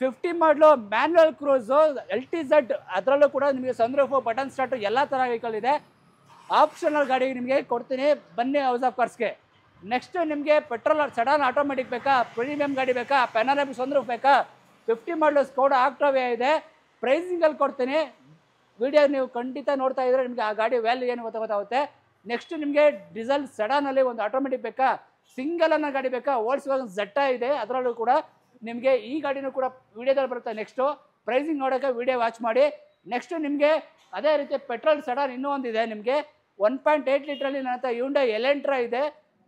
Fifty model manual Cruze L T Z ಅದರಲ್ಲೂ ಕೂಡ ನಿಮಗೆ ಸಂದ್ರೂಫ್ ಬಟನ್ ಸ್ಟಾರ್ಟು ಎಲ್ಲ ಥರ ವೆಹಿಕಲ್ ಇದೆ ಆಪ್ಷನಲ್ ಗಾಡಿ ನಿಮಗೆ ಕೊಡ್ತೀನಿ ಬನ್ನಿ ಹೌಸ್ ಆಫ್ ಕರ್ಸ್ಗೆ ನೆಕ್ಸ್ಟು ನಿಮಗೆ ಪೆಟ್ರೋಲ್ ಸಡನ್ ಆಟೋಮೆಟಿಕ್ ಬೇಕಾ ಪ್ರೀಮಿಯಂ ಗಾಡಿ ಬೇಕಾ ಪೆನಾರಾಮಿಕ್ ಸಂದ್ರೂಫ್ ಬೇಕಾ ಫಿಫ್ಟಿ ಮಾಡಲು ಸ್ಕೌಡ್ ಆಕ್ಟೋವೇ ಇದೆ ಪ್ರೈಸಿಂಗಲ್ಲಿ ಕೊಡ್ತೀನಿ ವಿಡಿಯೋ ನೀವು ಖಂಡಿತ ನೋಡ್ತಾ ಇದ್ರೆ ನಿಮಗೆ ಆ ಗಾಡಿ ವ್ಯಾಲ್ಯೂ ಏನು ಗೊತ್ತಾಗುತ್ತೆ ನೆಕ್ಸ್ಟ್ ನಿಮಗೆ ಡೀಸೆಲ್ ಸಡನಲ್ಲಿ ಒಂದು ಆಟೋಮೆಟಿಕ್ ಬೇಕಾ ಸಿಂಗಲ್ ಅನ್ನೋ ಗಾಡಿ ಬೇಕಾ ಓಲ್ಡ್ಸ್ ಒಂದು ಜಟ್ಟ ಇದೆ ಅದರಲ್ಲೂ ಕೂಡ ನಿಮಗೆ ಈ ಗಾಡಿನೂ ಕೂಡ ವೀಡಿಯೋದಲ್ಲಿ ಬರುತ್ತೆ ನೆಕ್ಸ್ಟು ಪ್ರೈಸಿಂಗ್ ನೋಡೋಕ್ಕೆ ವೀಡಿಯೋ ವಾಚ್ ಮಾಡಿ ನೆಕ್ಸ್ಟು ನಿಮಗೆ ಅದೇ ರೀತಿ ಪೆಟ್ರೋಲ್ ಸಡನ್ ಇನ್ನೂ ಇದೆ ನಿಮಗೆ ಒನ್ ಪಾಯಿಂಟ್ ಏಯ್ಟ್ ಲೀಟ್ರಲ್ಲಿ ನನ್ನ ಹತ್ರ ಯುಂಡ ಎಲೆಂಟ್ರ ಇದೆ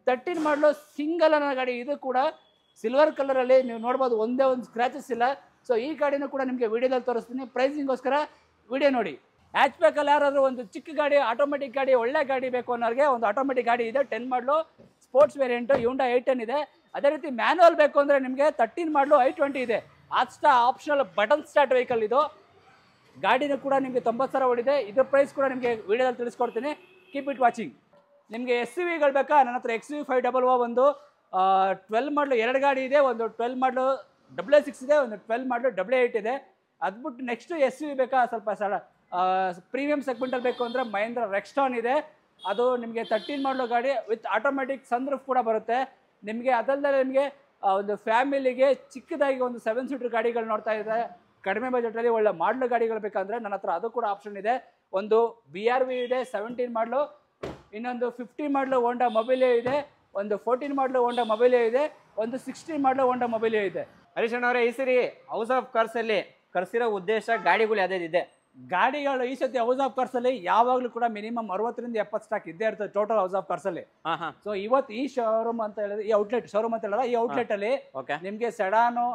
ತರ್ಟಿನ್ ಮಾಡಲು ಸಿಂಗಲ್ ಅನ್ನೋ ಗಾಡಿ ಇದು ಕೂಡ ಸಿಲ್ವರ್ ಕಲರಲ್ಲಿ ನೀವು ನೋಡ್ಬೋದು ಒಂದೇ ಒಂದು ಸ್ಕ್ರಾಚಸ್ ಇಲ್ಲ ಸೊ ಈ ಗಾಡಿನೂ ಕೂಡ ನಿಮಗೆ ವಿಡಿಯೋದಲ್ಲಿ ತೋರಿಸ್ತೀನಿ ಪ್ರೈಸಿಂಗೋಸ್ಕರ ವೀಡಿಯೋ ನೋಡಿ ಆ್ಯಚ್ ಬ್ಯಾಕಲ್ಲಿ ಯಾರಾದರೂ ಒಂದು ಚಿಕ್ಕ ಗಾಡಿ ಆಟೋಮೆಟಿಕ್ ಗಾಡಿ ಒಳ್ಳೆ ಗಾಡಿ ಬೇಕು ಅನ್ನೋರಿಗೆ ಒಂದು ಆಟೋಮೆಟಿಕ್ ಗಾಡಿ ಇದೆ ten model sports variant Hyundai I ten ಇದೆ ಅದೇ ರೀತಿ ಮ್ಯಾನುವಲ್ ಬೇಕು ಅಂದರೆ ನಿಮಗೆ ತರ್ಟೀನ್ ಮಾಡಲು ಐ ಟ್ವೆಂಟಿ ಇದೆ ಅಷ್ಟ ಆಪ್ಷನಲ್ ಬಟನ್ ಸ್ಟಾರ್ಟ್ ವೆಹಿಕಲ್ ಇದು ಗಾಡಿನೂ ಕೂಡ ನಿಮಗೆ ತೊಂಬತ್ತು ಸಾವಿರ ಓಡಿದೆ ಇದ್ರ ಪ್ರೈಸ್ ಕೂಡ ನಿಮಗೆ ವಿಡಿಯೋದಲ್ಲಿ ತಿಳಿಸ್ಕೊಡ್ತೀನಿ ಕೀಪ್ ಇಟ್ ವಾಚಿಂಗ್ ನಿಮಗೆ ಎಸ್ ಸಿ ವಿಗಳು ಬೇಕಾ ನನ್ನ ಹತ್ರ X V five double O ಒಂದು ಟ್ವೆಲ್ ಮಾಡಲು ಎರಡು ಗಾಡಿ ಇದೆ ಒಂದು ಟ್ವೆಲ್ ಮಾಡಲು ಡಬ್ಲ್ಯೂ ಸಿಕ್ಸ್ ಇದೆ ಒಂದು ಟ್ವೆಲ್ ಮಾಡಲು ಡಬ್ಲ್ಯೂ ಏಯ್ಟ್ ಇದೆ ಅದ್ಬಿಟ್ಟು ನೆಕ್ಸ್ಟು ಎಸ್ ವಿ ಬೇಕಾ ಸ್ವಲ್ಪ ಸಡ ಪ್ರೀಮಿಯಂ ಸೆಗ್ಮೆಂಟಲ್ಲಿ ಬೇಕು ಅಂದರೆ ಮಹೇಂದ್ರ ರೆಕ್ಸ್ಟಾನ್ ಇದೆ ಅದು ನಿಮಗೆ ತರ್ಟೀನ್ ಮಾಡಲು ಗಾಡಿ ವಿತ್ ಆಟೋಮೆಟಿಕ್ ರೂಫ್ ಕೂಡ ಬರುತ್ತೆ ನಿಮಗೆ ಅದಲ್ಲದೆ ನಿಮಗೆ ಒಂದು ಫ್ಯಾಮಿಲಿಗೆ ಚಿಕ್ಕದಾಗಿ ಒಂದು ಸೆವೆನ್ ಸೀಟರ್ ಗಾಡಿಗಳು ನೋಡ್ತಾ ಇದ್ದಾರೆ ಕಡಿಮೆ ಬಜೆಟಲ್ಲಿ ಒಳ್ಳೆ ಮಾಡಲು ಗಾಡಿಗಳು ಬೇಕಂದರೆ ನನ್ನ ಹತ್ರ ಅದು ಕೂಡ ಆಪ್ಷನ್ ಇದೆ ಒಂದು ಬಿ ಆರ್ ವಿ ಇದೆ ಸೆವೆಂಟೀನ್ ಮಾಡಲು ಇನ್ನೊಂದು ಫಿಫ್ಟೀನ್ ಮಾಡಲು ಹೋಂಡಾ ಮೊಬೈಲೇ ಇದೆ ಒಂದು ಫೋರ್ಟೀನ್ ಮಾಡಲು ಹೋಂಡಾ ಮೊಬೈಲೇ ಇದೆ ಒಂದು ಸಿಕ್ಸ್ಟೀನ್ ಮಾಡಲು ಹೋಂಡಾ ಮೊಬೈಲೇ ಇದೆ ಹರೀಶ್ ಅವರೇ ಈ ಸರಿ ಹೌಸ್ ಆಫ್ ಕರ್ಸಲ್ಲಿ ಕರ್ಸಿರೋ ಉದ್ದೇಶ ಗಾಡಿಗಳು ಯಾವುದೇ ಇದೆ ಗಾಡಿಗಳು ಈ ಸತಿ ಹೌಸ್ ಆಫ್ ಅಲ್ಲಿ ಯಾವಾಗಲೂ ಕೂಡ ಮಿನಿಮಮ್ ಅರವತ್ತರಿಂದ ಎಪ್ಪತ್ತು ಸ್ಟಾಕ್ ಇದ್ದೇ ಇರ್ತದೆ ಟೋಟಲ್ ಹೌಸ್ ಆಫ್ ಕರ್ಸಲ್ಲಿ ಸೊ ಇವತ್ತು ಈ ಶೋರೂಮ್ ಅಂತ ಹೇಳಿದ್ರೆ ಈ ಔಟ್ಲೆಟ್ ಶೋರೂಮ್ ಅಂತ ಹೇಳಿದ್ರೆ ಈ ಔಟ್ಲೆಟ್ ಅಲ್ಲಿ ನಿಮ್ಗೆ ಸೆಡಾನು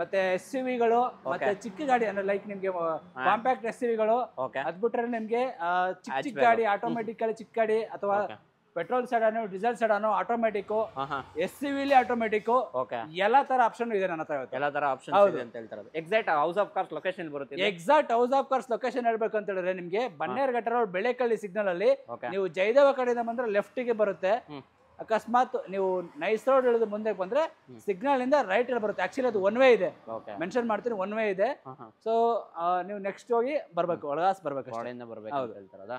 ಮತ್ತೆ ಎಸ್ ವಿಗಳು ಮತ್ತೆ ಚಿಕ್ಕ ಗಾಡಿ ಅಂದ್ರೆ ಲೈಕ್ ನಿಮ್ಗೆ ಕಾಂಪ್ಯಾಕ್ಟ್ ಎಸ್ ಗಳು ಅದ್ ನಿಮ್ಗೆ ಚಿಕ್ಕ ಚಿಕ್ಕ ಗಾಡಿ ಆಟೋಮೆಟಿಕ್ ಚಿಕ್ಕ ಗಾಡಿ ಅಥವಾ petrol sedan diesel sedan automatic S C ವಿಲಿ ಆಟೋಮೆಟಿಕ್ ಓಕೆ ಎಲ್ಲ ತರ ಆಪ್ಷನ್ ಇದೆ ನನ್ನ ಹತ್ರ ಎಲ್ಲ ತರ ಆಪ್ಷನ್ ಇದೆ ಅಂತ ಹೇಳ್ತಾರೆ exact house of cars location ಬರುತ್ತೆ exact house of cars location ಹೇಳ್ಬೇಕು ಅಂತ ಹೇಳಿದ್ರೆ ನಿಮಗೆ ಬನ್ನೇರ್ಘಟ್ಟ ರೋಡ್ ಬೆಳೆಕಳ್ಳಿ ಸಿಗ್ನಲ್ ಅಲ್ಲಿ ನೀವು ಜಯದೇವ ಕಡೆಯಿಂದ ಬಂದ್ರೆ ಲೆಫ್ಟ್ ಗೆ ಬರುತ್ತೆ ಅಕಸ್ಮಾತ್ ನೀವು ನೈಸ್ ರೋಡ್ ಇಳಿದು ಮುಂದೆ ಬಂದ್ರೆ ಸಿಗ್ನಲ್ ಇಂದ ರೈಟ್ ಬರುತ್ತೆ ಆಕ್ಚುಲಿ ಅದು ಒನ್ ವೇ ಇದೆ ಮೆನ್ಷನ್ ಮಾಡ್ತೀನಿ ಒನ್ ವೇ ಇದೆ ಸೊ ನೀವು ನೆಕ್ಸ್ಟ್ ಹೋಗಿ ಬರ್ಬೇಕು ಒಳಗಾಸ್ ಬರ್ಬೇಕು ಬರ್ಬೇಕು ಹೇಳ್ತಾರದಾ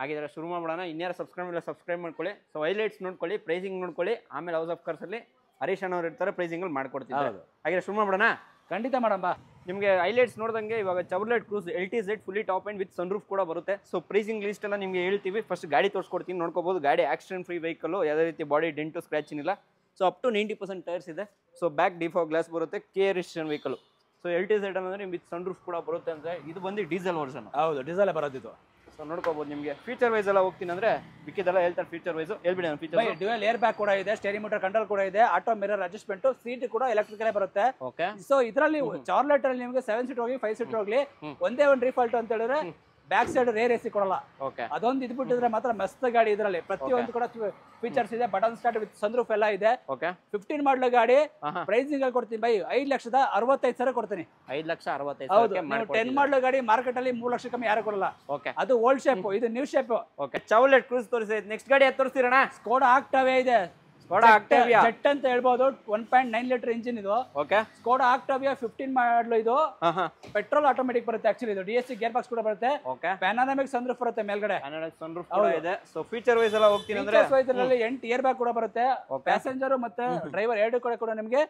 ಹಾಗಿದ್ರೆ ಶುರು ಮಾಡ್ಬಿಡೋಣ ಇನ್ಯಾರು ಸಬ್ಸ್ಕ್ರೈಬ್ ಇಲ್ಲ ಸಬ್ಸ್ಕ್ರೈಬ್ ಮಾಡ್ಕೊಳ್ಳಿ ಸೊ ಹೈಲೈಟ್ಸ್ ನೋಡ್ಕೊಳ್ಳಿ ಪ್ರೈಸಿಂಗ್ ನೋಡ್ಕೊಳ್ಳಿ ಆಮೇಲೆ ಹೌಸ್ ಆಫ್ ಕರ್ಸಲ್ಲಿ ಹರೀಶ್ ಅಣ್ಣವ್ರು ಅವ್ರು ಇರ್ತಾರೆ ಅಲ್ಲಿ ಮಾಡ್ಕೊಡ್ತೀವಿ ಹಾಗಿದ್ರೆ ಶುರು ಮಾಡೋಣ ಖಂಡಿತ ಮಾಡಮ್ಮ ನಿಮಗೆ ಹೈಲೈಟ್ಸ್ ನೋಡಿದಂಗೆ ಇವಾಗ Chevrolet Cruze L T Z fully top and with sunroof ಕೂಡ ಬರುತ್ತೆ ಸೊ ಪ್ರೈಸಿಂಗ್ ಲಿಸ್ಟ್ ಎಲ್ಲ ನಿಮಗೆ ಹೇಳ್ತೀವಿ ಫಸ್ಟ್ ಗಾಡಿ ತೋರಿಸ್ಕೊಡ್ತೀನಿ ನೋಡ್ಕೋಬೋದು ಗಾಡಿ ಆಕ್ಸಿಡೆಂಟ್ ಫ್ರೀ ವೆಹಿಕಲ್ಲು ಯಾವುದೇ ರೀತಿ ಬಾಡಿ ಡೆಂಟು ಸ್ಕ್ರ್ಯಾಚ್ ಇಲ್ಲ so up to ninety percent tyres ಇದೆ ಸೊ ಬ್ಯಾಕ್ ಡಿಫೋ ಗ್ಲಾಸ್ ಬರುತ್ತೆ ಕೆ ರಿಸ್ಟನ್ vehicle so L T Z ಅಂದರೆ ವಿತ್ ಸನ್ರೂಫ್ ಕೂಡ ಬರುತ್ತೆ ಅಂದರೆ ಇದು ಬಂದು ಡೀಸೆಲ್ ವರ್ಷನ್ ಹೌದು ಡೀಸೆಲ್ ಬರೋದಿತ್ತು ನೋಡ್ಕೋಬಹುದು ನಿಮಗೆ ಫೀಚರ್ ವೈಸ್ ಎಲ್ಲ ಹೋಗ್ತೀನಿ ಅಂದ್ರೆ ಬಿಕ್ಕಿದೆಲ್ಲ ಹೇಳ್ತಾರೆ ಫೀಚರ್ ವೈಸ್ ಹೇಳ್ಬಿಡಿ ನಾನು ಫೀಚರ್ ಡ್ಯುಯಲ್ ಏರ್ ಬ್ಯಾಕ್ ಕೂಡ ಇದೆ ಸ್ಟೇರಿ ಮೋಟರ್ ಕಂಟ್ರೋಲ್ ಕೂಡ ಇದೆ ಆಟೋ ಮಿರರ್ ಅಡ್ಜಸ್ಟ್ಮೆಂಟ್ ಸೀಟ್ ಕೂಡ ಎಲೆಕ್ಟ್ರಿಕಲ್ ಬರುತ್ತೆ ಸೊ ಇದರಲ್ಲಿ ಚಾರ್ಲೆಟ್ ಅಲ್ಲಿ ನಿಮಗೆ ಸೆವೆನ್ ಸೀಟ್ ಹೋಗಿ ಫೈವ್ ಸೀಟ್ ಹೋಗ್ಲಿ ಒಂದೇ ಒಂದು ರೀಫಾಲ್ಟ್ ಅಂತ ಹೇಳಿದ್ರೆ ಬ್ಯಾಕ್ ಸೈಡ್ ರೇರ್ ಎಸಿ ಕೊಡಲ್ಲ ಅದೊಂದು ಬಿಟ್ಟಿದ್ರೆ ಮಾತ್ರ ಮಸ್ತ್ ಗಾಡಿ ಇದ್ರಲ್ಲಿ ಪ್ರತಿಯೊಂದು ಕೂಡ ಫೀಚರ್ಸ್ ಇದೆ ಬಟನ್ ಸ್ಟಾರ್ಟ್ ವಿತ್ ಸಂದ್ರೂಫ್ ಎಲ್ಲ ಇದೆ ಫಿಫ್ಟೀನ್ ಮಾಡಲ್ ಗಾಡಿ ಪ್ರೈಸಿಂಗ್ ಅಲ್ಲಿ ಕೊಡ್ತೀನಿ ಬೈ ಐದ್ ಲಕ್ಷದ ಅರವತ್ತೈದು ಸಾವಿರ ಕೊಡ್ತೀನಿ ಐದ್ ಲಕ್ಷ ಅರವತ್ತೈದು ನೀವು ಟೆನ್ ಮಾಡಲ್ ಗಾಡಿ ಮಾರ್ಕೆಟ್ ಅಲ್ಲಿ ಮೂರ್ ಲಕ್ಷ ಕಮ್ಮಿ ಯಾರು ಕೊಡಲ್ಲ ಅದು ಓಲ್ಡ್ ಶೇಪ್ ಇದು ನ್ಯೂ ಶೇಪ್ ಚೌಲೆಟ್ ಕ್ರೂಸ್ ತೋರಿಸಿ ನೆಕ್ಸ್ಟ್ ಗಾಡಿ ತೋರಿಸ್ತೀರಣ ಸ್ಕೋಡ್ ಆಗ್ತಾವೇ ಇದೆ ಸ್ಕೋಡಾ ಜೆಟ್ ಅಂತ ಹೇಳ್ಬೋದು one point nine litre engine ಇದು okay Skoda Octavia fifteen model ಇದು ಪೆಟ್ರೋಲ್ uh-huh. ಆಟೋಮೆಟಿಕ್ ಬರುತ್ತೆ ಆಕ್ಚುಲಿ ಇದು D S C gear box ಕೂಡ ಬರುತ್ತೆ ಓಕೆ ಪ್ಯಾನಾಮಿಕ್ ಸನ್ರೂಫ್ ಬರುತ್ತೆ ಮೇಲ್ಗಡೆ ಸನ್ರೂಫ್ ಕೂಡ ಇದೆ ಸೊ ಫೀಚರ್ ವೈಸ್ ಎಲ್ಲ ಹೋಗ್ತೀನಿ ಅಂದ್ರೆ ವೈಸ್ ಅಲ್ಲಿ ಎಂಟು ಇಯರ್ ಬ್ಯಾಗ್ ಕೂಡ ಬರುತ್ತೆ ಪ್ಯಾಸೆಂಜರ್ ಮತ್ತೆ ಡ್ರೈವರ್ ಎರಡು ಕೂಡ ಕೂಡ ನಿಮಗೆ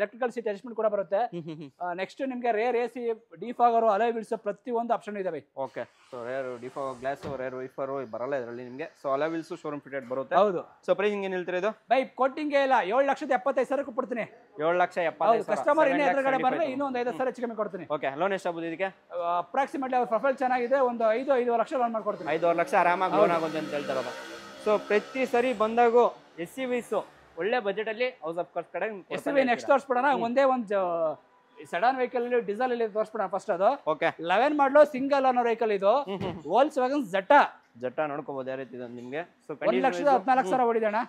ಎಲೆಕ್ಟ್ರಿಕಲ್ ಸೀಟ್ ಅಡ್ಜಸ್ಟ್ಮೆಂಟ್ ಕೂಡ ಬರುತ್ತೆ ನೆಕ್ಸ್ಟ್ ನಿಮಗೆ rear A C defogger alloy ಪ್ರತಿ ಒಂದು ಆಪ್ಷನ್ ಇದಾವೆ okay so rear defogger glass rear wiper ಬರಲ್ಲ ಇದರಲ್ಲಿ ನಿಮಗೆ so alloy wheels showroom fitted ಬರುತ್ತೆ ಹೌದು ಸೊ ಪ್ರೈಸ್ ಹಿಂಗೆ ನಿಲ್ತಿರೋದು ಇದು ಬೈ ಕೊಟ್ಟಿಂಗೇ ಇಲ್ಲ ಏಳು ಲಕ್ಷದ ಎಪ್ಪತ್ತೈದು ಸಾವಿರಕ್ಕೆ ಕೊಡ್ತೀನಿ ಏಳು ಲಕ್ಷ ಎಪ್ಪತ್ತೈದು ಕಸ್ಟಮರ್ ಇನ್ನೇ ಎದುರುಗಡೆ ಬಂದ್ರೆ ಇನ್ನೂ ಒಂದು ಐದು ಸಾವಿರ ಹೆಚ್ಚು ಕಮ್ಮಿ ಕೊಡ್ತೀನಿ ಓಕೆ ಲೋನ್ ಎಷ್ಟಾಗ್ಬೋದು ಇದಕ್ಕೆ ಅಪ್ರಾಕ್ಸಿಮೇಟ್ಲಿ ಅವ್ರ ಪ್ರೊಫೈಲ್ ಚೆನ್ನಾಗಿದೆ ಒಂದು ಐದು ಐದು ಲಕ್ಷ ಲೋನ್ ಮಾಡ್ಕೊಡ್ತೀನಿ ಐದುವರೆ ಲಕ್ಷ ಆರಾಮಾಗಿ ಲೋನ್ ಆಗೋದು ಅಂತ ಹೇಳ್ತಾರಲ್ಲ ಸೊ ಪ್ರತಿ ಸರಿ ಬಂದಾಗೂ ಎಸ್ ಸಿ ವಿಸು ಒಳ್ಳೆ ಬಜೆಟ್ ಅಲ್ಲಿ ಹೌಸ್ ಆಫ್ ಕಾರ್ಸ್ ಕಡೆ ಎಸ್ ವಿ ನೆಕ್ಸ್ಟ್ ತೋರಿಸ್ಬಿಡೋಣ ಒಂದೇ ಒಂದು ಸಡನ್ ವೆಹಿಕಲ್ ಡೀಸೆಲ್ ಅಲ್ಲಿ ತೋರಿಸ್ಬಿಡೋಣ ಫಸ್ಟ್ ಅದು ಓಕೆ ಲೆವೆನ್ ಮಾಡಲು ಸಿಂಗಲ್ ಅನ್ನೋ ವೆಹಿಕಲ್ ಇದು ಹೋಲ್ಸ್ ವ್ಯಾಗನ್ ಜಟ ಜಟ ನೋಡ್ಕೋಬಹುದು ಯಾವ ರೀತಿ ನಿಮಗೆ ಒಂದು ಲಕ್ಷದ ಹದಿನಾಲ್ಕು ಸಾವಿರ ಹೊಡಿದಣ್ಣ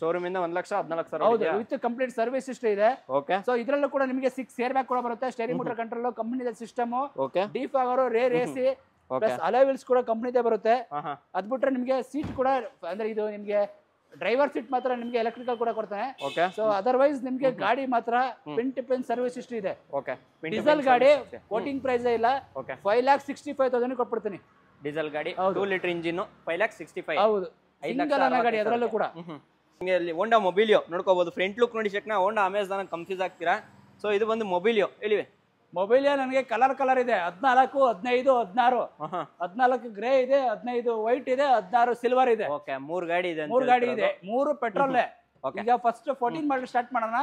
ಶೋರೂಮ್ ಇಂದ ಒಂದ್ ಲಕ್ಷ ಹದಿನಾಲ್ಕು ಸಾವಿರ ಹೌದು ವಿತ್ ಕಂಪ್ಲೀಟ್ ಸರ್ವಿಸ್ ಇಷ್ಟ ಇದೆ ಓಕೆ ಸೊ ಇದ್ರಲ್ಲೂ ಕೂಡ ನಿಮಗೆ ಸಿಕ್ಸ್ ಏರ್ ಬ್ಯಾಗ್ ಕೂಡ ಬರುತ್ತೆ ಸ್ಟೇರಿಂಗ್ ಮೋಟರ್ ಕಂಟ್ರೋಲ್ ಕಂಪನಿದ system okay defogger rear AC plus ಕೂಡ ಕಂಪನಿದೇ ಬರುತ್ತೆ ಅದ್ ಬಿಟ್ರೆ ನಿಮಗೆ ಸೀಟ್ ಕೂಡ ಅಂದ್ರೆ ಇದು ನಿಮಗೆ ಡ್ರೈವರ್ ಸೀಟ್ ಮಾತ್ರ ನಿಮಗೆ ಎಲೆಕ್ಟ್ರಿಕಲ್ ಕೂಡ ಕೊಡ್ತಾನೆ ಸೊ ಅದರ್ವೈಸ್ ನಿಮಗೆ ಗಾಡಿ ಮಾತ್ರ ಪಿನ್ ಟು ಪಿನ್ ಸರ್ವಿಸ್ ಇಷ್ಟು ಇದೆ ಡೀಸೆಲ್ ಗಾಡಿ ಕೋಟಿಂಗ್ ಪ್ರೈಸ್ ಇಲ್ಲ five lakh sixty five thousand ಕೊಟ್ಬಿಡ್ತೀನಿ ಡೀಸೆಲ್ ಗಾಡಿ two litre engine five lakh sixty five ಹೌದು ಗಾಡಿ ಅದರಲ್ಲೂ ಕೂಡ ಇಲ್ಲಿ ಹೋಂಡಾ ಮೊಬಿಲಿಯೋ ನೋಡ್ಕೋಬಹುದು ಫ್ರಂಟ್ ಲುಕ್ ನೋಡಿ ಚೆಕ್ನ ಹೋಂಡಾ ಅಮೆಝಾನ್ ಕನ್ಫ್ಯೂಸ್ ಆಗ್ತೀರಾ ಸೊ ಇದು ಬಂದು ಮೊಬಿಲಿಯೋ ಇಲ್ಲಿ ಮೊಬೈಲ್ ನನಗೆ ಕಲರ್ ಕಲರ್ ಇದೆ ಹದಿನಾಲ್ಕು ಹದಿನೈದು ಹದಿನಾರು ಹದಿನಾಲ್ಕು ಗ್ರೇ ಇದೆ ಹದಿನೈದು ವೈಟ್ ಇದೆ ಹದಿನಾರು ಸಿಲ್ವರ್ ಇದೆ ಮೂರು ಗಾಡಿ ಇದೆ ಮೂರು ಗಾಡಿ ಇದೆ ಮೂರು ಪೆಟ್ರೋಲ್ ಈಗ ಫಸ್ಟ್ ಫೋರ್ಟೀನ್ ಮಾಡಲ್ ಸ್ಟಾರ್ಟ್ ಮಾಡೋಣ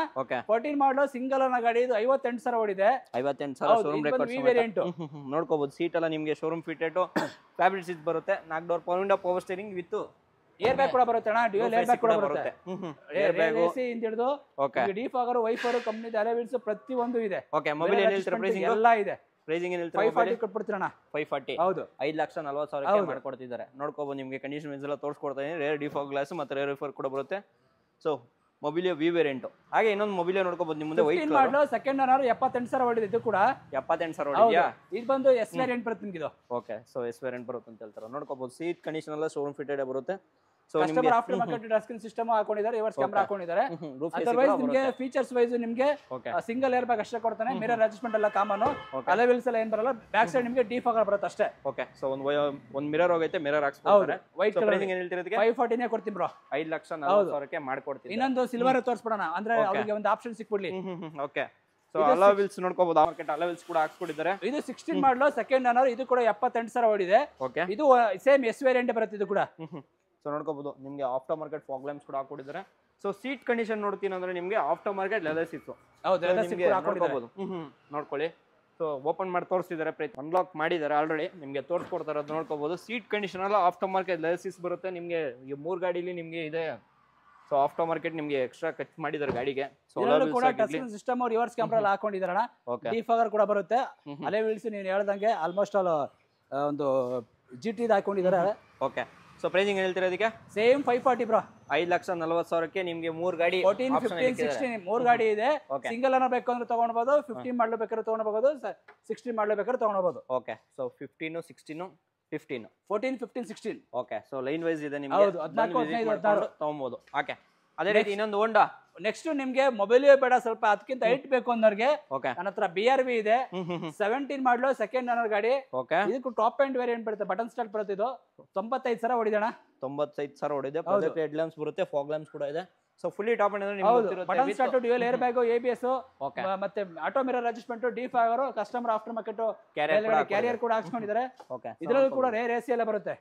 ಫೋರ್ಟೀನ್ ಮಾಡಲ್ ಸಿಂಗಲ್ ಅನ್ನ ಗಾಡಿ ಇದು ಐವತ್ತೆಂಟು ಸಾವಿರ ಓಡಿದೆ ನೋಡ್ಕೋಬಹುದು ಸೀಟ್ ಎಲ್ಲ ನಿಮಗೆ ಶೋರೂಮ್ ಫಿಟ್ ಫ್ಯಾಬ್ರಿಕ್ ಬರುತ್ತೆ ನಾಲ್ಕು door window power steering with air bag ಕೂಡ ಬರುತ್ತೆ ಅಣ್ಣ ಡ್ಯೂಯಲ್ ಏರ್ ಬ್ಯಾಗ್ ಕೂಡ ಬರುತ್ತೆ ಏರ್ ಬ್ಯಾಗ್ ಎಸಿ ಇಂದ ಹಿಡಿದು ಓಕೆ ಆಗರ್ ವೈಫರ್ ಕಂಪನಿ ಅಲೆ ಪ್ರತಿ ಒಂದು ಇದೆ ಓಕೆ ಮೊಬೈಲ್ ಏನು ಹೇಳ್ತಾರೆ ಪ್ರೈಸಿಂಗ್ ಎಲ್ಲ ಇದೆ ಪ್ರೈಸಿಂಗ್ ಏನು ಹೇಳ್ತಾರೆ 540 ಅಣ್ಣ 540 ಹೌದು 5 ಲಕ್ಷ 40 ಸಾವಿರಕ್ಕೆ ಮಾಡ್ಕೊಡ್ತಿದ್ದಾರೆ ನೋಡ್ಕೋಬಹುದು ನಿಮಗೆ ಕಂಡೀಷನ್ ಎಲ್ಲ ತೋರಿಸ್ಕೊಡ್ತೀನಿ ರೇರ್ ಡಿಫಾಗ್ ಗ್ಲಾಸ್ ಮತ್ತೆ ರೇರ್ ವೈಫರ್ ಕೂಡ ಬರುತ್ತೆ ಸೊ ಮೊಬಿಲಿಯೋ ವಿ ವೇರಿಯಂಟ್ ಹಾಗೆ ಇನ್ನೊಂದು ಮೊಬೈಲ್ ನೋಡ್ಕೋಬಹುದು ನಿಮ್ಮ ಮುಂದೆ ವೈಟ್ ಮಾಡಲು ಸೆಕೆಂಡ್ ಓನರ್ ಎಪ್ಪತ್ತೆಂಟು ಸಾವಿರ ಹೊಡೆದ ಕೂಡ ಎಪ್ಪತ್ತೆಂಟು ಸಾವಿರ ಹೊಡೆದಿಯಾ ಇದು ಬಂದು ಎಸ್ ವೇರಿಯಂಟ್ ಬರುತ್ತೆ ಇದು ಓಕೆ ಸೊ ಎಸ್ ವೇರಿಯಂಟ್ ಬರುತ್ತೆ ಅಂತ ಹೇಳ್ತಾರೆ ನೋಡ್ಕೋಬಹುದು ಸೀಟ್ ಕಂಡೀಷನ್ ಎಲ್ಲ ಶೋರೂಮ್ ಫಿಟೆಡ್ ಬರುತ್ತೆ customer after market touch system ಹಾಕೊಂಡಿದ್ದಾರೆ ರಿವರ್ಸ್ ಕ್ಯಾಮೆರಾ ಹಾಕೊಂಡಿದ್ದಾರೆ ಅದರ್ವೈಸ್ ನಿಮಗೆ ಫೀಚರ್ಸ್ ವೈಸ್ ನಿಮಗೆ ಸಿಂಗಲ್ ಏರ್ ಬ್ಯಾಗ್ ಅಷ್ಟೇ ಕೊಡ್ತಾನೆ ಮಿರರ್ ಅಡ್ಜಸ್ಟ್ಮೆಂಟ್ ಎಲ್ಲ ಕಾಮನ್ ಅಲೆ ವೀಲ್ಸ್ ಎಲ್ಲ ಏನ್ ಬರಲ್ಲ ಬ್ಯಾಕ್ ಸೈಡ್ ನಿಮಗೆ ಡೀಪ್ ಆಗಿ ಬರುತ್ತೆ ಅಷ್ಟೇ ಓಕೆ ಸೊ ಒಂದು ಒಂದು ಮಿರರ್ ಹೋಗೈತೆ ಮಿರರ್ ಹಾಕ್ಸ್ತಾರೆ ವೈಟ್ ಕಲರ್ ಏನು ಹೇಳ್ತಿರೋದಕ್ಕೆ ಫೈವ್ ಫಾರ್ಟಿನೇ ಕೊಡ್ತೀನಿ ಬ್ರೋ ಐದು ಲಕ್ಷ ನಲವತ್ತು ಸಾವಿರಕ್ಕೆ ಮಾಡ್ಕೊಡ್ತೀನಿ ಇನ್ನೊಂದು ಸಿಲ್ವರ್ ತೋರಿಸ್ಬಿಡೋಣ ಅಂದ್ರೆ ಅವರಿಗೆ ಒಂದು ಆಪ್ಷನ್ ಸಿಕ್ಬಿಡ್ಲಿ ಓಕೆ ಸೊ ವಿಲ್ಸ್ ನೋಡ್ಕೋಬಹುದು ಮಾರ್ಕೆಟ್ ಅಲವಿಲ್ಸ್ ಕೂಡ ಹಾಕ್ಸ್ಕೊಂಡಿದ್ದಾರೆ ಇದು ಸಿಕ್ಸ್ಟೀನ್ ಮಾಡಲು ಸೆಕೆಂಡ್ ಅನ್ನೋರು ಇದು ಕೂಡ ಎಪ್ಪತ್ತೆಂಟು ಸಾವಿರ ಓಡಿದೆ ಇದು ಸೇಮ್ ಎಸ್ ವೇರಿಯಂಟ್ ಬರುತ್ತೆ ಇದು ಕೂಡ ಸೊ ನೋಡ್ಕೋಬಹುದು ನಿಮಗೆ ಆಫ್ಟರ್ ಮಾರ್ಕೆಟ್ ಫಾಗ್ಲೈಮ್ಸ್ ಕೂಡ ಹಾಕೊಂಡಿದ್ದಾರೆ ಸೊ ಸೀಟ್ ಕಂಡೀಷನ್ ನೋಡ್ತೀನಿ ಅಂದ್ರೆ ನಿಮಗೆ ಆಫ್ಟರ್ ಮಾರ್ಕೆಟ್ ಲೆದರ್ ಸೀಟ್ಸ್ ಹಾಕೊಂಡ್ಬೋದು ನೋಡ್ಕೊಳ್ಳಿ ಸೊ ಓಪನ್ ಮಾಡಿ ತೋರಿಸಿದ್ದಾರೆ ಪ್ರತಿ ಅನ್ಲಾಕ್ ಮಾಡಿದ್ದಾರೆ ಆಲ್ರೆಡಿ ನಿಮಗೆ ತೋರಿಸ್ಕೊಡ್ತಾರೆ ಅದು ನೋಡ್ಕೋಬೋದು ಸೀಟ್ ಕಂಡೀಷನ್ ಎಲ್ಲ ಆಫ್ಟರ್ ಮಾರ್ಕೆಟ್ ಲೆದರ್ ಬರುತ್ತೆ ನಿಮಗೆ ಈ ಮೂರು ಗಾಡೀಲಿ ನಿಮಗೆ ಇದೆ ಸೊ ಆಫ್ಟರ್ ಮಾರ್ಕೆಟ್ ನಿಮಗೆ ಎಕ್ಸ್ಟ್ರಾ ಖರ್ಚು ಮಾಡಿದ್ದಾರೆ ಗಾಡಿಗೆ ಕೂಡ ಸಿಸ್ಟಮ್ ಅವ್ರು ರಿವರ್ಸ್ ಕ್ಯಾಮ್ರಾ ಹಾಕೊಂಡಿದಾರಣ ಡಿಫಾಗರ್ ಕೂಡ ಬರುತ್ತೆ ಅಲೆ ವಿಳಿಸಿ ನೀನು ಹೇಳ್ದಂಗೆ ಆಲ್ಮೋಸ್ಟ್ ಆಲ್ ಒಂದು ಜಿ ಟಿ ಹಾಕೊಂಡಿದ್ದಾರೆ ಓಕೆ ಸೊ ಪ್ರೈಸಿಂಗ್ ಹೇಳ್ತೀರಾ ಅದಕ್ಕೆ ಸೇಮ್ ಫೈವ್ ಫಾರ್ಟಿ ಬ್ರೋ ಐದ್ ಲಕ್ಷ ನಲವತ್ತು ಸಾವಿರಕ್ಕೆ ನಿಮಗೆ ಮೂರ್ ಗಾಡಿ ಫೋರ್ಟೀನ್ ಫಿಫ್ಟೀನ್ ಸಿಕ್ಸ್ಟೀನ್ ಮೂರ್ ಗಾಡಿ ಇದೆ ಸಿಂಗಲ್ ಅನ್ನ ಬೇಕಂದ್ರೆ ತಗೊಂಡ್ಬೋದು ಫಿಫ್ಟೀನ್ ಮಾಡ್ಬೇಕಾದ್ರೆ ತಗೊಂಡ್ಬೋದು ಸಿಕ್ಸ್ಟೀನ್ ಮಾಡ್ಬೇಕಾದ್ರೆ ತಗೊಂಡ್ಬೋದು okay so fifteen sixteen fifteen fourteen fifteen sixteen okay so line wise ಇದೆ ನಿಮ್ಗೆ ಓಕೆ ಅದೇ ರೀತಿ ಇನ್ನೊಂದು ಹೋಂಡಾ ನೆಕ್ಸ್ಟ್ ನಿಮ್ಗೆ ಮೊಬೈಲ್ ಬೇಡ ಸ್ವಲ್ಪ ಅದಕ್ಕಿಂತ ಹೈಟ್ ಬೇಕು ಅನ್ನೋರ್ಗೆ ನನ್ನ ಹತ್ರ ಬಿ ಆರ್ ಬಿ ಇದೆ ಸೆವೆಂಟೀನ್ ಮಾಡ್ಲು ಸೆಕೆಂಡ್ ಅನ್ನೋರ್ ಗಾಡಿ ಇದಕ್ಕೆ ಟಾಪ್ ಅಂಡ್ ವೇರಿಯಂಟ್ ಬರುತ್ತೆ ಬಟನ್ ಸ್ಟಾರ್ಟ್ ಬರುತ್ತೆ ಇದು ತೊಂಬತ್ತೈದು ಸರ ಹೊಡಿದಣ ತೊಂಬತ್ತೈದು ಸಾವಿರ ಹೊಡಿದೆ ಹೆಡ್ ಲ್ಯಾಂಪ್ಸ್ ಬರುತ್ತೆ ಫಾಗ್ ಲ್ಯಾಂಪ್ಸ್ ಕೂಡ ಇದೆ so fully top end button start dual air bag A B S ಮತ್ತೆ auto mirror adjustment D five customer after market carrier ಕೂಡ ಹಾಕ್ಸ್ಕೊಂಡಿದ್ದಾರೆ ಓಕೆ ಇದರಲ್ಲೂ ಕೂಡ ರೇರ್ ಎಸಿ ಎಲ್ಲ ಬರುತ್ತೆ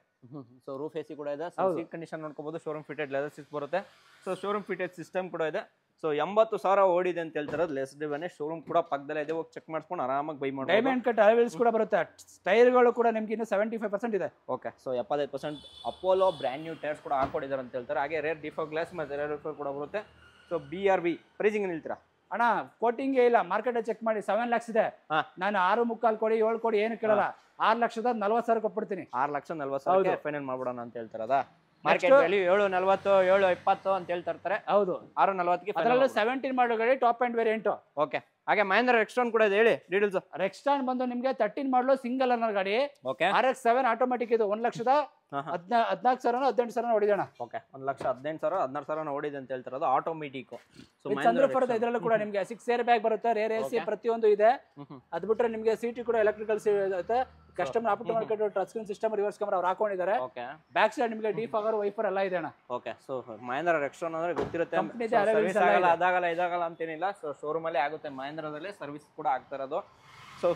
ಸೊ ರೂಫ್ ಎಸಿ ಕೂಡ ಇದೆ ಸೀಟ್ ಕಂಡೀಷನ್ ನೋಡ್ಕೋಬಹುದು ಶೋರೂಮ್ ಫಿಟೆಡ್ ಲೆದರ್ ಸೀಟ್ ಬರುತ್ತೆ ಸೊ ಶೋರೂಮ್ ಫಿಟೆಡ್ ಸಿಸ್ಟಮ್ ಕೂಡ ಇದೆ ಸೊ ಎಂಬತ್ತು ಸಾವಿರ ಓಡಿದೆ ಅಂತ ಹೇಳ್ತಾರೆ ಲೆಸ್ ಡಿವನೇ ಶೋರೂಮ್ ಕೂಡ ಪಕ್ಕದಲ್ಲೇ ಇದೆ ಹೋಗಿ ಚೆಕ್ ಮಾಡ್ಕೊಂಡು ಆರಾಮಾಗಿ ಬೈ ಮಾಡಿ ಡೈಮಂಡ್ ಕಟ್ ಅಲವೆಲ್ಸ್ ಕೂಡ ಬರುತ್ತೆ ಟೈರ್ಗಳು ಕೂಡ ನಿಮ್ಗೆ ಇನ್ನು ಸೆವೆಂಟಿ ಫೈವ್ ಪರ್ಸೆಂಟ್ ಇದೆ ಓಕೆ ಸೊ ಎಪ್ಪತ್ತೈದು percent Apollo brand new tyres ಕೂಡ ಹಾಕೊಂಡಿದ್ದಾರೆ ಅಂತ ಹೇಳ್ತಾರೆ ಹಾಗೆ ರೇರ್ ಡಿಫೋ ಗ್ಲಾಸ್ ಮತ್ತೆ ರೇರ್ ಕೂಡ ಬರುತ್ತೆ so B R V pricing ನಿಲ್ತೀರಾ ಅಣ್ಣ ಕೋಟಿಂಗೇ ಇಲ್ಲ ಮಾರ್ಕೆಟ್ ಚೆಕ್ ಮಾಡಿ ಸೆವೆನ್ ಲ್ಯಾಕ್ಸ್ ಇದೆ ನಾನು ಆರು ಮುಕ್ಕಾಲ್ ಕೊಡಿ ಏಳು ಕೊಡಿ ಏನು ಕೇಳಲ್ಲ ಆರು ಲಕ್ಷದ ನಲ್ವತ್ತು ಸಾವಿರ ಕೊಟ್ಬಿಡ್ತೀನಿ ಆರು ಲಕ್ಷ ನಲ್ವತ್ತು ಸಾವಿರ ಫೈನಲ್ ಮಾಡ್ಬಿಡೋಣ ಅಂತ ಹೇಳ್ತಾರದಾ ಮಾರ್ಕೆಟ್ ವ್ಯಾಲ್ಯೂ ಏಳು ನಲ್ವತ್ತು ಏಳು ಇಪ್ಪತ್ತು ಅಂತ ಹೇಳ್ತಾ ಇರ್ತಾರೆ ಹೌದು ಆರು ನಲ್ವತ್ತಿಗೆ ಅದರಲ್ಲೂ ಸೆವೆಂಟೀನ್ ಮಾಡೋ ಗಾಡಿ ಟಾಪ್ ಆ್ಯಂಡ್ ವೇರಿಯಂಟು ಓಕೆ ಹಾಗೆ ಮಹೇಂದ್ರ ರೆಕ್ಸ್ಟಾನ್ ಕೂಡ ಇದೆ ಹೇಳಿ ಡೀಟೇಲ್ಸ್ ರೆಕ್ಸ್ಟಾನ್ ಬಂದು ನಿಮಗೆ ತರ್ಟೀನ್ ಮಾಡಲು ಸಿಂಗಲ್ ಅನ್ನೋ ಗಾಡಿ ಆರ್ ಎಕ್ಸ್ ಸೆವೆನ್ ಆಟೋಮೆಟಿಕ್ ಇದು ಒಂದು ಲಕ್ಷದ ಹದಿನಾ ಹದಿನಾಲ್ಕು ಸಾವಿರ ಹದಿನೆಂಟು ಸಾವಿರ ಹೊಡಿದಣ ಓಕೆ ಒಂದು ಲಕ್ಷ ಹದಿನೆಂಟು ಸಾವಿರ ಹದಿನಾರು ಸಾವಿರ ನೋಡಿದೆ ಅಂತ ಅದು ಆಟೋಮೆಟಿಕ್ ಸೊ ಚಂದ್ರಪುರದ ಇದರಲ್ಲೂ ಕೂಡ ನಿಮಗೆ ಸಿಕ್ಸ್ ಏರ್ ಬ್ಯಾಗ್ ಬರುತ್ತೆ ರೇರ್ ಎ ಸಿ ಪ್ರತಿಯೊಂದು ಇದೆ ಅದ್ ಬಿಟ್ರೆ ನಿಮಗೆ ಸಿಟಿ ಕೂಡ ಎಲೆಕ್ಟ್ರಿಕಲ್ ಇರುತ್ತೆ customer operate market touch screen system reverse camera ಅವ್ರು ಹಾಕೊಂಡಿದ್ದಾರೆ ಬ್ಯಾಕ್ ಸೈಡ್ ನಿಮಗೆ ಡೀಪ್ ಆಗೋರ್ ವೈಫರ್ ಎಲ್ಲ ಇದೆ ಅಣ್ಣ ಓಕೆ ಸೊ ಮಹೇಂದ್ರ ರೆಕ್ಸ್ಟೋನ್ ಅಂದ್ರೆ ಗೊತ್ತಿರುತ್ತೆ ಸರ್ವಿಸ್ ಆಗಲ್ಲ ಅದಾಗಲ್ಲ ಇದಾಗಲ್ಲ ಅಂತೇನಿಲ್ಲ ಸೊ ಶೋರೂಮ್ ಅಲ್ಲಿ ಆಗುತ್ತೆ ಮಹೇಂದ್ರದಲ್ಲಿ ಸರ್ವಿಸ್ ಕೂಡ ಆಗ್ತಾ ಇರೋದು ಸೊ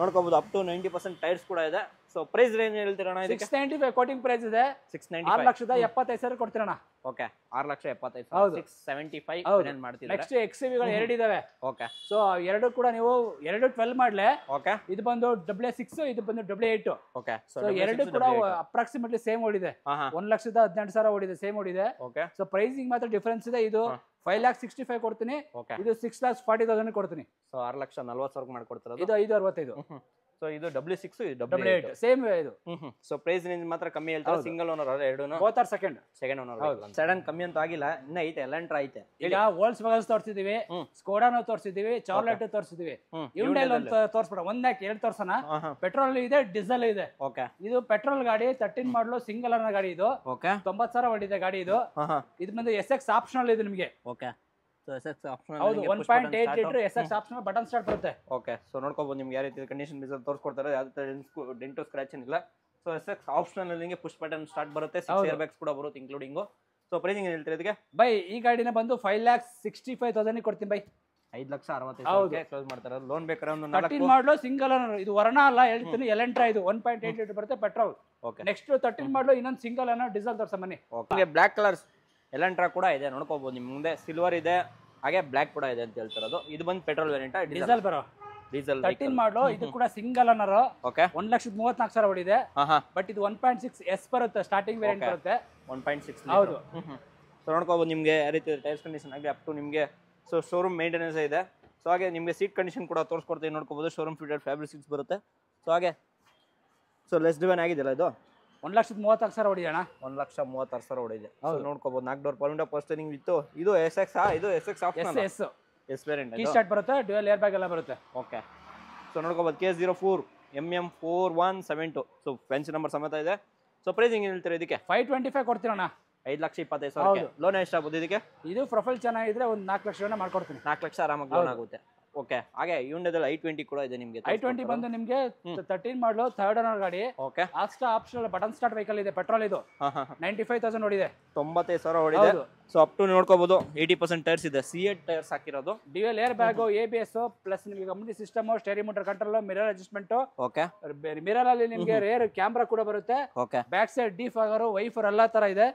ನೋಡ್ಕೋಬಹುದು up to ninety percent tyres ಕೂಡ ಇದೆ ಸೊ ಪ್ರೈಸ್ ರೇಂಜ್ ಹೇಳ್ತೀರಣ್ಣ six ninety five quoting price ಇದೆ ಸಿಕ್ಸ್ ನೈಂಟಿ ಆರು ಲಕ್ಷದ ಎಪ್ಪತ್ತೈದು ಸಾವಿರ ಕೊಡ್ತೀರಣ್ಣ ಓಕೆ ಆರು ಲಕ್ಷ ಎಪ್ಪತ್ತೈದು ಸಿಕ್ಸ್ ಸೆವೆಂಟಿ ಫೈವ್ ಏನು ಮಾಡ್ತೀವಿ ನೆಕ್ಸ್ಟ್ ಎಕ್ಸ್ ವಿಗಳು ಎರಡು ಇದಾವೆ ಓಕೆ ಸೊ ಎರಡು ಕೂಡ ನೀವು ಎರಡು ಟ್ವೆಲ್ ಮಾಡಲೆ ಓಕೆ ಇದು ಬಂದು ಡಬ್ಲ್ಯೂ ಸಿಕ್ಸ್ ಇದು ಬಂದು ಡಬ್ಲ್ಯೂ ಏಟ್ ಓಕೆ ಸೊ ಎರಡು ಕೂಡ ಅಪ್ರಾಕ್ಸಿಮೇಟ್ಲಿ ಸೇಮ್ ಓಡಿದೆ ಒಂದ್ ಲಕ್ಷದ ಹದಿನೆಂಟು ಸಾವಿರ ಓಡಿದೆ ಸೇಮ್ ಓಡಿದೆ ಓಕೆ ಸೊ ಪ್ರೈಸಿಂಗ್ ಮಾತ್ರ ಡಿಫರೆನ್ಸ್ ಇದೆ ಇದು ಫೈವ್ ಲ್ಯಾಕ್ ಸಿಕ್ಸ್ಟಿ ಫೈವ್ ಕೊಡ್ತೀನಿ ಇದು ಸಿಕ್ಸ್ ಲ್ಯಾಕ್ಸ್ ಫಾರ್ಟಿ ತೌಸಂಡ್ ಕೊಡ್ತೀನಿ ಸೊ ಆರು ಲಕ್ಷ ನಲ್ವತ್ತು ಸಾವಿರ ಮಾಡ್ಕೊಡ್ತಾರೆ ಇದು ಐದು ಅರವತ್ತೈದು ಸೊ ಇದು ಡಬ್ಲ್ಯೂ ಸಿಕ್ಸ್ ಡಬ್ಲ್ಯೂ ಸೇಮ್ ಇದು ಸೊ ಪ್ರೈಸ್ ರೇಂಜ್ ಮಾತ್ರ ಕಮ್ಮಿ ಹೇಳ್ತಾರೆ ಸಿಂಗಲ್ ಓನರ್ ಅವ್ರ ಎರಡು ಬೋತಾರ್ ಸೆಕೆಂಡ್ ಸೆಕೆಂಡ್ ಓನರ್ ಸಡನ್ ಕಮ್ಮಿ ಅಂತ ಆಗಿಲ್ಲ ಇನ್ನ ಐತೆ ಎಲೆಂಟ್ರ ಐತೆ ಈಗ ಓಲ್ಡ್ಸ್ ಬಗಲ್ಸ್ ತೋರಿಸಿದೀವಿ ಸ್ಕೋಡಾನು ತೋರಿಸಿದೀವಿ ಚಾರ್ಲೆಟ್ ತೋರಿಸಿದೀವಿ ಇವ್ನಲ್ಲಿ ಒಂದು ತೋರಿಸ್ಬಿಡ ಒಂದ್ಯಾಕೆ ಎರಡು ತೋರ್ಸೋಣ ಪೆಟ್ರೋಲ್ ಇದೆ ಡೀಸೆಲ್ ಇದೆ ಓಕೆ ಇದು ಪೆಟ್ರೋಲ್ ಗಾಡಿ ತರ್ಟೀನ್ ಮಾಡಲು ಸಿಂಗಲ್ ಓನರ್ ಗಾಡಿ ಇದು ಓಕೆ ತೊಂಬತ್ ಸಾವಿರ ಹೊಡಿದೆ ಗಾಡಿ ಇದು ಇದು ಬಂದು ಎಸ್ ಎಕ್ಸ್ ಆಪ್ಷನಲ್ ಇದು ನಿಮಗೆ okay so S X option ಹೌದು one point eight litre S X option button start ಬರುತ್ತೆ ಓಕೆ ಸೊ ನೋಡ್ಕೊಬೋದು ನಿಮ್ಗೆ ಯಾವ ರೀತಿ ಕಂಡೀಷನ್ ಬಿಸ್ ತೋರಿಸ್ಕೊಡ್ತಾರೆ ಯಾವ ಥರ ಡೆಂಟು ಸ್ಕ್ರಾಚ್ ಏನಿಲ್ಲ ಸೊ ಎಸ್ ಎಕ್ಸ್ ಆಪ್ಷನಲ್ ನಿಮಗೆ ಪುಷ್ ಬಟನ್ ಸ್ಟಾರ್ಟ್ ಬರುತ್ತೆ ಸಿಕ್ಸ್ ಇಯರ್ ಬ್ಯಾಗ್ಸ್ ಕೂಡ ಬರುತ್ತೆ ಇನ್ಕ್ಲೂಡಿಂಗು ಸೊ ಪ್ರೈಸಿಂಗ್ ಏನು ಹೇಳ್ತೀರಿ ಇದಕ್ಕೆ ಬೈ ಈ ಗಾಡಿನ ಬಂದು five lakhs sixty five thousand ಕೊಡ್ತೀನಿ ಬೈ ಐದು ಲಕ್ಷ ಅರವತ್ತೈದು ಕ್ಲೋಸ್ ಮಾಡ್ತಾರೆ ಲೋನ್ ಬೇಕಾದ್ರೆ ಒಂದು ತರ್ಟೀನ್ ಮಾಡಲು ಸಿಂಗಲ್ ಓನರ್ ಇದು ವರ್ಣ ಅಲ್ಲ ಹೇಳ್ತೀನಿ ಎಲೆಂಟ್ರಾ ಇದು ಒನ್ ಪಾಯಿಂಟ್ ಏಟ್ ಲೀಟರ್ ಬರುತ್ತೆ petrol okay next thirteen model ಇನ್ನೊಂದು ಸಿಂಗಲ್ ಅನ್ನೋ ಡೀಸೆಲ್ ತರ್ಸ ಮನೆ ಓಕೆ ಬ್ಲ್ಯಾಕ್ ಕಲರ್ಸ್ ಎಲೆಂಟ್ರಾ ಕೂಡ ಇದೆ ನೋಡ್ಕೋಬಹುದು ನಿಮ್ ಮುಂದೆ ಸಿಲ್ವರ್ ಇದೆ ಹಾಗೆ ಬ್ಲಾಕ್ ಕೂಡ ಇದೆ ಅಂತ ಹೇಳ್ತಿರೋದು ಇದು ಬಂದ್ ಪೆಟ್ರೋಲ್ ವೇರಿಯಂಟ್ ಡೀಸೆಲ್ ಬರೋ ಡೀಸೆಲ್ ತರ್ಟೀನ್ ಮಾಡಲು ಇದು ಕೂಡ ಸಿಂಗಲ್ ಅನ್ನರ್ ಓಕೆ ಒಂದ್ ಲಕ್ಷದ ಮೂವತ್ನಾಲ್ಕು ಸಾವಿರ ಹೊಡಿದೆ ಬಟ್ ಇದು ಒನ್ ಪಾಯಿಂಟ್ ಸಿಕ್ಸ್ ಎಸ್ ಬರುತ್ತೆ ಸ್ಟಾರ್ಟಿಂಗ್ ವೇರಿಯಂಟ್ ಬರುತ್ತೆ ಒನ್ ಪಾಯಿಂಟ್ ಸಿಕ್ಸ್ ಹೌದು ಸೊ ನೋಡ್ಕೋಬೋದು ನಿಮಗೆ ಯಾವ ರೀತಿ ಟೈರ್ಸ್ ಕಂಡೀಷನ್ ಆಗಲಿ ಅಪ್ ಟು ನಿಮಗೆ ಸೊ ಶೋರೂಮ್ ಮೇಂಟೆನೆನ್ಸ್ ಇದೆ ಸೊ ಹಾಗೆ ನಿಮಗೆ ಸೀಟ್ ಕಂಡೀಷನ್ ಕೂಡ ತೋರಿಸ್ಕೊಡ್ತೀವಿ ನೋಡ್ಕೋಬಹುದು ಶೋರೂಮ್ ಫೀಟರ್ ಫ್ಯಾಬ್ರಿಕ್ ಬರುತ್ತೆ ಸೊ ಹಾಗೆ ಸೊ ಲೆಸ್ ಡಿವೆನ್ ಆಗಿದೆಯಲ್ಲ ಇದು ಒಂದ್ ಲಕ್ಷದ ಮೂವತ್ತಾರು ಸಾವಿರ ಹೊಡಿಯೋಣ ಒಂದ್ ಲಕ್ಷ ಮೂವತ್ತಾರು ಸಾವಿರ ಹೊಡಿದೆ ನೋಡ್ಕೋಬಹುದು ನಾಕ್ ಡೋರ್ ಪರ್ಮಿಂಡ ಪೋಸ್ಟರಿಂಗ್ ಇತ್ತು ಇದು ಎಸ್ ಎಕ್ಸ್ ಇದು S X S S S key start ಬರುತ್ತೆ ಡ್ಯೂಯಲ್ ಏರ್ ಬ್ಯಾಗ್ ಎಲ್ಲ ಬರುತ್ತೆ ಓಕೆ ಸೊ ನೋಡ್ಕೋಬಹುದು K zero four M M four one seven two so French number ಸಮೇತ ಇದೆ ಸೊ ಪ್ರೈಸ್ ಹಿಂಗ್ ಹೇಳ್ತಾರೆ ಇದಕ್ಕೆ ಫೈವ್ ಟ್ವೆಂಟಿ ಫೈವ್ ಕೊಡ್ತೀರಣ್ಣ ಐದು ಲಕ್ಷ ಇಪ್ಪತ್ತೈದು ಸಾವಿರ ಲೋನ್ ಎಷ್ಟಾಗ್ಬೋದು ಇದಕ್ಕೆ ಇದು ಪ್ರೊಫೈಲ್ ಚೆನ್ನಾಗಿದ್ರೆ ಒಂದು ನಾಲ್ಕು ಲಕ್ಷ ಮಾಡ್ಕೊಡ್ತೀನಿ ನಾಲ್ಕು ಲಕ್ಷ ಆರಾಮಾಗಿ ಲೋನ್ ಆಗುತ್ತೆ ಓಕೆ ಹಾಗೆ ಯೂಂಡದಲ್ಲಿ ಐ ಟ್ವೆಂಟಿ ಕೂಡ ಇದೆ ನಿಮಗೆ ಐ ಟ್ವೆಂಟಿ ಬಂದು ನಿಮಗೆ ತರ್ಟೀನ್ ಮಾಡಲು ಥರ್ಡ್ ಓನರ್ ಗಾಡಿ okay extra option button start vehicle ಇದೆ ಪೆಟ್ರೋಲ್ ಇದು ನೈಂಟಿ ಫೈವ್ ತೌಸಂಡ್ ಹೊಡಿದೆ ತೊಂಬತ್ತೈದು ಸಾವಿರ ಹೊಡಿದೆ ಸೊ ಅಪ್ ಟು ನೋಡ್ಕೋಬಹುದು ಏಯ್ಟಿ ಪರ್ಸೆಂಟ್ ಟೈರ್ಸ್ ಇದೆ ಸಿ ಎಟ್ ಟೈರ್ಸ್ ಹಾಕಿರೋದು dual air bag A B S plus ನಿಮಗೆ company system steering motor control mirror adjustment okay mirror ಅಲ್ಲಿ ನಿಮಗೆ ರೇರ್ ಕ್ಯಾಮ್ರಾ ಕೂಡ ಬರುತ್ತೆ okay back side defogger wiper ಎಲ್ಲಾ ತರ ಇದೆ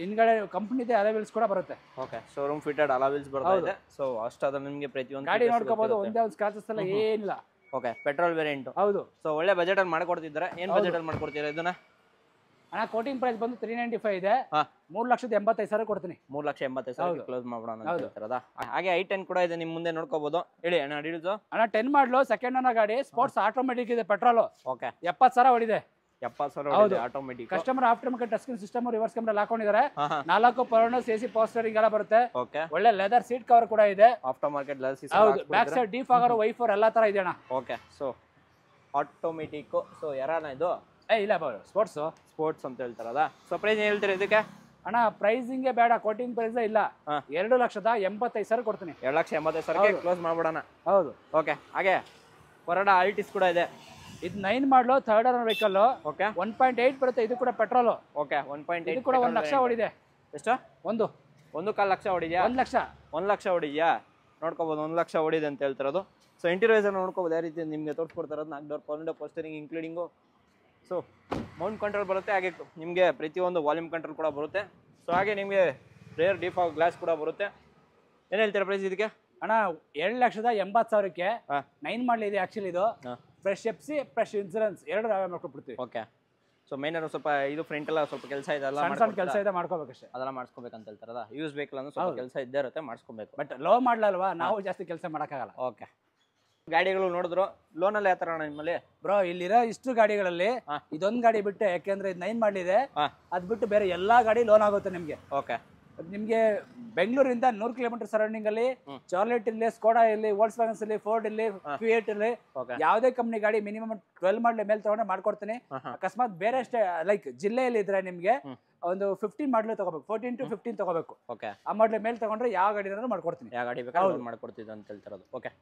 ಹಿಂದ್ಗಡೆ ಕಂಪ್ನಿ ಅಲಾವೆಲ್ಸ್ ಕೂಡ ಬರುತ್ತೆ ಓಕೆ ಶೋರೂಮ್ ಫಿಟೆಡ್ ಅಲಾವೆಲ್ಸ್ ಬರುತ್ತೆ ಸೊ ಅಷ್ಟಾದ್ರೆ ನಿಮಗೆ ಪ್ರತಿಯೊಂದು ಗಾಡಿ ನೋಡ್ಕೋಬಹುದು ಒಂದೇ ಒಂದು ಸ್ಕ್ರಾಚಸ್ ಎಲ್ಲ ಏನಿಲ್ಲ ಓಕೆ ಪೆಟ್ರೋಲ್ ವೇರಿಯಂಟ್ ಹೌದು ಸೊ ಒಳ್ಳೆ ಬಜೆಟ್ ಅಲ್ಲಿ ಮಾಡ್ಕೊಡ್ತಿದ್ರೆ ಏನ್ ಬಜೆಟ್ ಅಲ್ಲಿ ಮಾಡ್ಕೊಡ್ತೀರಾ ಇದನ್ನ ಅಣ್ಣ ಕೋಟಿಂಗ್ ಪ್ರೈಸ್ ಬಂದು ತ್ರೀ ನೈಂಟಿ ಫೈವ್ ಇದೆ ಮೂರ್ ಲಕ್ಷದ ಎಂಬತ್ತೈದು ಸಾವಿರ ಕೊಡ್ತೀನಿ ಮೂರ್ ಲಕ್ಷ ಎಂಬತ್ತೈದು ಸಾವಿರ ಕ್ಲೋಸ್ ಮಾಡೋಣ ಹಾಗೆ ಐ ಟೆನ್ ಕೂಡ ಇದೆ ನಿಮ್ ಮುಂದೆ ನೋಡ್ಕೋಬಹುದು ಹೇಳಿ ಅಣ್ಣ ಡೀಟೇಲ್ಸ್ ಅಣ್ಣ ಟೆನ್ ಮಾಡ್ಲು ಸೆಕೆಂಡ್ ಅನ್ನೋ ಗಾಡಿ ಸ್ಪೋರ್ಟ್ಸ್ ಆಟೋಮೆಟಿಕ್ ಇದೆ ಪೆಟ್ರೋಲ್ ಓಕೆ ಎಪ್ಪತ್ ಸಾವಿರ ಹೊಡಿದೆ automatic customer after market touch screen system reverse camera ಹಾಕೊಂಡಿದ್ದಾರೆ ನಾಲ್ಕು ಪರ್ನಸ್ ಸಿಸಿ ಪೋಸ್ಟರ್ ಎಲ್ಲ ಬರುತ್ತೆ ಒಳ್ಳೆ ಲೆದರ್ ಸೀಟ್ ಕವರ್ ಕೂಡ ಇದೆ ಆಫ್ಟರ್ ಮಾರ್ಕೆಟ್ ಹೌದು back side defogger wiper ಎಲ್ಲಾ ತರ ಇದೆ ಅಣ್ಣ ಓಕೆ ಸೊ ಆಟೋಮೆಟಿಕ್ ಸೊ ಯಾರಣ್ಣ ಇದು ಏ ಇಲ್ಲ ಬರೋ ಸ್ಪೋರ್ಟ್ಸು ಸ್ಪೋರ್ಟ್ಸ್ ಅಂತ ಹೇಳ್ತಾರಲ್ಲ ಸೊ ಪ್ರೈಸ್ ಏನು ಹೇಳ್ತೀರಾ ಇದಕ್ಕೆ ಅಣ್ಣ ಪ್ರೈಸಿಂಗೇ ಬೇಡ ಕೋಟಿಂಗ್ ಪ್ರೈಸ್ ಇಲ್ಲ ಎರಡು ಲಕ್ಷದ ಎಂಬತ್ತೈದು ಸಾವಿರ ಕೊಡ್ತೀನಿ ಎರಡು ಲಕ್ಷ ಎಂಬತ್ತೈದು ಸಾವಿರ ಕ್ಲೋಸ್ ಮಾಡ್ಬಿಡೋಣ ಹೌದು ಓಕೆ ಹಾಗೆ ಹೊರಡ ಆಲ್ಟಿಸ್ ಕೂಡ ಇದೆ ಇದು ನೈನ್ ಮಾಡಲು ಥರ್ಡ್ ಆರ್ vehicle okay one point eight ಬರುತ್ತೆ ಇದು ಕೂಡ petrol okay one point eight ಕೂಡ ಒಂದು ಲಕ್ಷ ಓಡಿದೆ ಎಷ್ಟು ಒಂದು ಒಂದು ಕಾಲು ಲಕ್ಷ ಹೊಡಿದ್ಯಾ ಒಂದು ಲಕ್ಷ ಒಂದು ಲಕ್ಷ ಹೊಡಿದ್ಯಾ ನೋಡ್ಕೋಬೋದು ಒಂದು ಲಕ್ಷ ಓಡಿದೆ ಅಂತ ಹೇಳ್ತಿರೋದು ಸೊ ಇಂಟಿರ್ವೈಸರ್ ನೋಡ್ಕೋಬೋದು ಯಾವ ರೀತಿ ನಿಮಗೆ ತೋರಿಸ್ಕೊಡ್ತಾರೋದು ನಾಲ್ಕು ಡೋರ್ ಪರ್ನ್ door power steering including so mount control ಬರುತ್ತೆ ಹಾಗೆ ನಿಮಗೆ ಪ್ರತಿಯೊಂದು ವಾಲ್ಯೂಮ್ ಕಂಟ್ರೋಲ್ ಕೂಡ ಬರುತ್ತೆ ಸೊ ಹಾಗೆ ನಿಮಗೆ ರೇರ್ ಡಿಫಾ ಗ್ಲಾಸ್ ಕೂಡ ಬರುತ್ತೆ ಏನು ಹೇಳ್ತೀರಾ ಪ್ರೈಸ್ ಇದಕ್ಕೆ ಅಣ್ಣ ಎರಡು ಲಕ್ಷದ ಎಂಬತ್ತು ಸಾವಿರಕ್ಕೆ ನೈನ್ ಮಾಡಲಿ ಇದೆ ಆ್ಯಕ್ಚುಲಿ ಇದು ಫ್ರೆಶ್ ಎಪ್ಸಿ ಫ್ರೆಶ್ ಇನ್ಸೂರೆನ್ಸ್ ಎರಡು ನಾವೇ ಮಾಡ್ಕೊಬಿಡ್ತೀವಿ ಓಕೆ ಸೊ ಮೇನ್ ಸ್ವಲ್ಪ ಇದು ಫ್ರಂಟ್ ಎಲ್ಲ ಸ್ವಲ್ಪ ಕೆಲಸ ಇದೆ ಅಲ್ಲ ಸಣ್ಣ ಕೆಲಸ ಇದೆ ಮಾಡ್ಕೋಬೇಕಷ್ಟೇ ಅದೆಲ್ಲ ಅಂತ ಹೇಳ್ತಾರಲ್ಲ ಯೂಸ್ ಬೇಕಲ್ಲ ಸ್ವಲ್ಪ ಕೆಲಸ ಇದ್ದೇ ಇರುತ್ತೆ ಮಾಡ್ಸ್ಕೊಬೇಕು ಬಟ್ ಲೋ ಮಾಡಲಲ್ವಾ ನಾವು ಜಾಸ್ತಿ ಕೆಲಸ ಮಾಡೋಕ್ಕಾಗಲ್ಲ ಓಕೆ ಗಾಡಿಗಳು ನೋಡಿದ್ರು ಲೋನ್ ಅಲ್ಲಿ ತರ ನಿಮ್ಮಲ್ಲಿ ಬ್ರೋ ಇಲ್ಲಿರೋ ಇಷ್ಟು ಗಾಡಿಗಳಲ್ಲಿ ಇದೊಂದು ಇದೊಂದ್ ಗಾಡಿ ಬಿಟ್ಟು ಯಾಕೆಂದ್ರೆ ಇದು ನೈನ್ ಮಾಡಿದೆ ಅದ್ ಬಿಟ್ಟು ಬೇರೆ ಎಲ್ಲಾ ಗಾಡಿ ಲೋನ್ ಆಗುತ್ತೆ ನಿಮ್ಗೆ ಓಕೆ ನಿಮ್ಗೆ ಬೆಂಗಳೂರಿಂದ ನೂರ್ ಕಿಲೋಮೀಟರ್ ಸರೌಂಡಿಂಗ್ ಅಲ್ಲಿ ಚಾರ್ಲೆಟ್ ಇಲ್ಲಿ ಸ್ಕೋಡಾ ಇಲ್ಲಿ ವೋಲ್ಸ್ ವ್ಯಾಗನ್ಸ್ ಇಲ್ಲಿ ಫೋರ್ಡ್ ಇಲ್ಲಿ ಹಾ. ಇಲ್ಲಿ ಯಾವುದೇ ಕಂಪ್ನಿ ಗಾಡಿ ಮಿನಿಮಮ್ ಟ್ವೆಲ್ ಮಾಡ್ಲಿ ಮೇಲೆ ತಗೊಂಡ್ರೆ ಮಾಡ್ಕೊಡ್ತೀನಿ ಅಕಸ್ಮಾತ್ ಬೇರೆ ಅಷ್ಟೇ ಲೈಕ್ ಜಿಲ್ಲೆಯಲ್ಲಿ ಇದ್ರೆ ನಿಮ್ಗೆ ಒಂದು ಫಿಫ್ಟೀನ್ ಮಾಡ್ಲಿ ತಗೋಬೇಕು ಫೋರ್ಟೀನ್ ಟು ಫಿಫ್ಟೀನ್ ತಗೋಬೇಕು ಓಕೆ ಆ ಮಾಡ್ಲಿ ಮೇಲೆ ತಗೊಂಡ್ರೆ ಯಾವ ಗಾಡಿ ಮಾಡ್ಕೊಡ್ತೀನಿ ಯಾವ ಗಾಡಿ ಬೇಕಾದ್ರೆ ಮಾಡ್ಕೊಡ್ತೀನಿ ಅಂತ ಹೇಳ್ತಿರೋದು ಓಕೆ